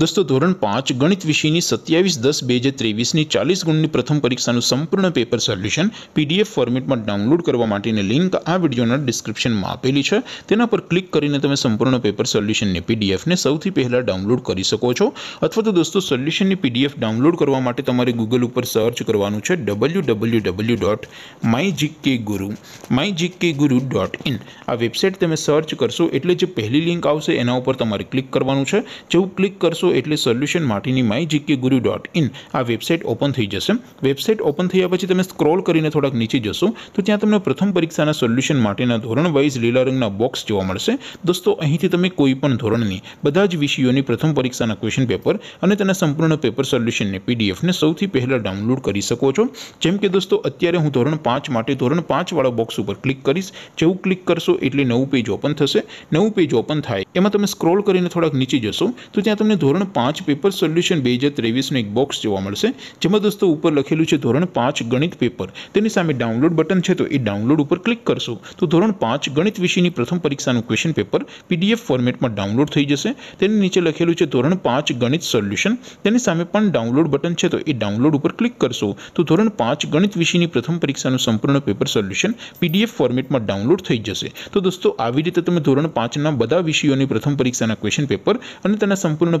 દોસ્તો ધોરણ 5 ગણિત વિષયની 27 10 2023 ની 40 ગુણની પ્રથમ પરીક્ષાનું સંપૂર્ણ પેપર સોલ્યુશન PDF ફોર્મેટમાં ડાઉનલોડ કરવા માટેની લિંક આ વિડિયોના ડિસ્ક્રિપ્શનમાં આપેલી છે તેના પર ક્લિક કરીને તમે સંપૂર્ણ પેપર સોલ્યુશન ને PDF ને સૌથી પહેલા ડાઉનલોડ કરી શકો છો અથવા તો દોસ્તો સોલ્યુશનની PDF ડાઉનલોડ કરવા માટે તમારે Google ઉપર સર્ચ કરવાનું છે www.mygkguru.mygkguru.in આ વેબસાઈટ તમે સર્ચ કરશો એટલે જે પહેલી લિંક આવશે તેના ઉપર તમારે ક્લિક કરવાનું છે જેઉ ક્લિક કર કરશો એટલે સોલ્યુશન માટેની my GK Guru dot in આ વેબસાઇટ ઓપન થઈ જશે વેબસાઇટ ઓપન થયા પછી તમે સ્ક્રોલ કરીને થોડાક નીચે જશો તો ત્યાં તમને પ્રથમ પરીક્ષાના સોલ્યુશન માટેના ધોરણ વાઇઝ લીલા રંગના બોક્સ જોવા મળશે દોસ્તો અહીંથી તમે કોઈ પણ ધોરણની બધા જ વિષયોની પ્રથમ પરીક્ષાના ક્વેશ્ચન પેપર અને તેના સંપૂર્ણ પેપર સોલ્યુશનને પીડીએફને સૌથી પહેલાં ડાઉનલોડ કરી શકો છો જેમ કે દોસ્તો અત્યારે હું ધોરણ પાંચ માટે ધોરણ પાંચવાળા બોક્સ ઉપર ક્લિક કરીશ જેવું ક્લિક કરશો એટલે નવું પેજ ઓપન થશે નવું પેજ ઓપન થાય એમાં તમે સ્ક્રોલ કરીને થોડાક નીચે જશો તો ત્યાં તમને ધોરણ ધોરણ 5 પેપર સોલ્યુશન 2023 માં એક બોક્સ જોવા મળશે જેમાં દોસ્તો ઉપર લખેલું છે ધોરણ 5 ગણિત પેપર તેની સામે ડાઉનલોડ બટન છે તો એ ડાઉનલોડ ઉપર ક્લિક કરશું તો ધોરણ 5 ગણિત વિષયની પ્રથમ પરીક્ષાનું ક્વેશ્ચન પેપર પીડીએફ ફોર્મેટમાં ડાઉનલોડ થઈ જશે તેની નીચે લખેલું છે ધોરણ 5 ગણિત સોલ્યુશન તેની સામે પણ ડાઉનલોડ બટન છે તો એ ડાઉનલોડ ઉપર ક્લિક કરશું તો ધોરણ 5 ગણિત વિષયની પ્રથમ પરીક્ષાનું સંપૂર્ણ પેપર સોલ્યુશન પીડીએફ ફોર્મેટમાં ડાઉનલોડ થઈ જશે તો દોસ્તો આવી રીતે તમે ધોરણ 5 ના બધા વિષયોની પ્રથમ પરીક્ષાના ક્વેશ્ચન પેપર અને તેના સંપૂર્ણ